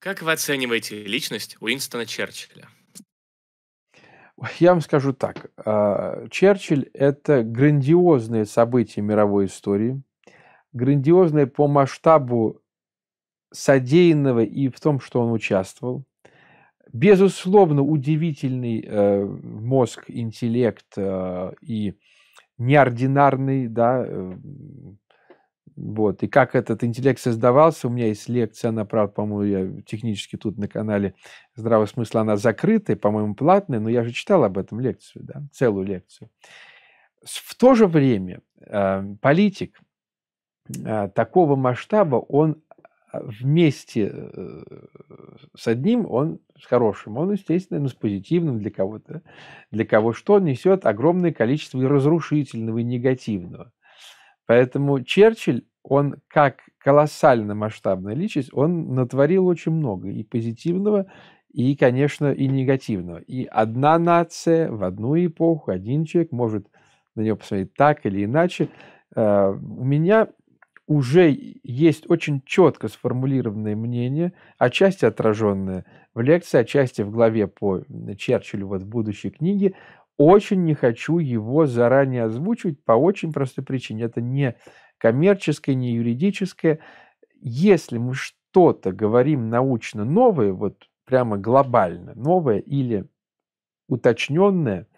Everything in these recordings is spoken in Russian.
Как вы оцениваете личность Уинстона Черчилля? Я вам скажу так. А, Черчилль – это грандиозное событие мировой истории, грандиозное по масштабу содеянного и в том, что он участвовал. Безусловно, удивительный э, мозг, интеллект э, и неординарный, да, э, вот. И как этот интеллект создавался, у меня есть лекция, она, правда, по-моему, я технически тут на канале «Здравый смысл», она закрытая, по-моему, платная, но я же читал об этом лекцию, да, целую лекцию. В то же время э, политик э, такого масштаба, он э, вместе с одним, он с хорошим, он, естественно, но с позитивным для кого-то, для кого что, несет огромное количество и разрушительного, и негативного. Поэтому Черчилль, он как колоссально масштабная личность, он натворил очень много и позитивного, и, конечно, и негативного. И одна нация в одну эпоху, один человек может на нее посмотреть так или иначе. Э, у меня уже есть очень четко сформулированное мнение, отчасти отраженное в лекции, отчасти в главе по Черчиллю вот в будущей книге, очень не хочу его заранее озвучивать по очень простой причине. Это не коммерческое, не юридическое. Если мы что-то говорим научно новое, вот прямо глобально новое или уточненное,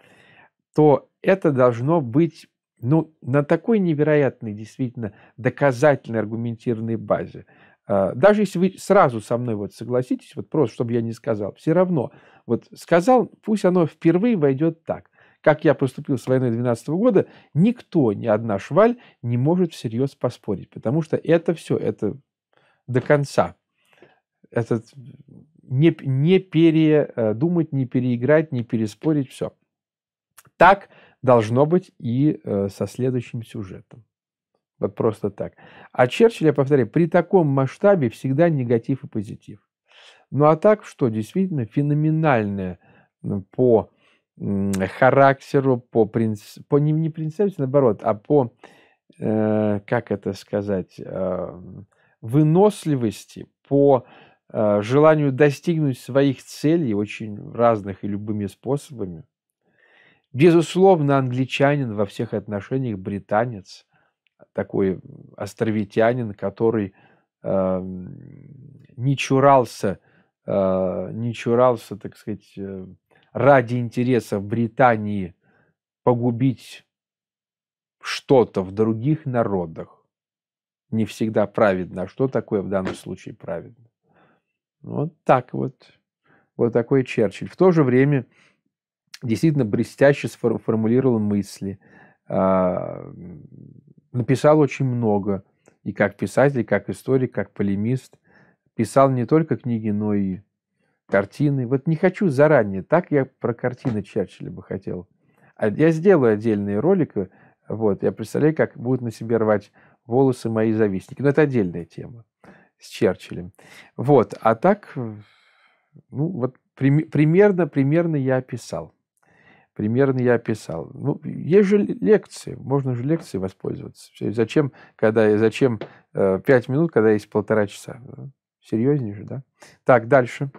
то это должно быть ну, на такой невероятной, действительно, доказательной, аргументированной базе. А, даже если вы сразу со мной вот согласитесь, вот просто, чтобы я не сказал, все равно, вот сказал, пусть оно впервые войдет так как я поступил с войной 12 года, никто, ни одна шваль не может всерьез поспорить, потому что это все, это до конца. Это не, не передумать, э, не переиграть, не переспорить, все. Так должно быть и э, со следующим сюжетом. Вот просто так. А Черчилль, я повторяю, при таком масштабе всегда негатив и позитив. Ну а так, что действительно феноменальное по характеру, по, принципу по не, не принципе, наоборот, а по, э, как это сказать, э, выносливости, по э, желанию достигнуть своих целей очень разных и любыми способами. Безусловно, англичанин во всех отношениях британец, такой островитянин, который э, не чурался, э, не чурался, так сказать, э, ради интересов Британии погубить что-то в других народах не всегда праведно. А что такое в данном случае праведно? Вот так вот. Вот такой Черчилль. В то же время действительно блестяще сформулировал мысли. А, написал очень много. И как писатель, и как историк, как полемист. Писал не только книги, но и картины. Вот не хочу заранее, так я про картины Черчилля бы хотел. А я сделаю отдельные ролики, вот, я представляю, как будут на себе рвать волосы мои завистники. Но это отдельная тема с Черчиллем. Вот, а так, ну, вот при, примерно, примерно я описал. Примерно я описал. Ну, есть же лекции, можно же лекции воспользоваться. Зачем, когда, зачем э, минут, когда есть полтора часа? Серьезнее же, да? Так, дальше.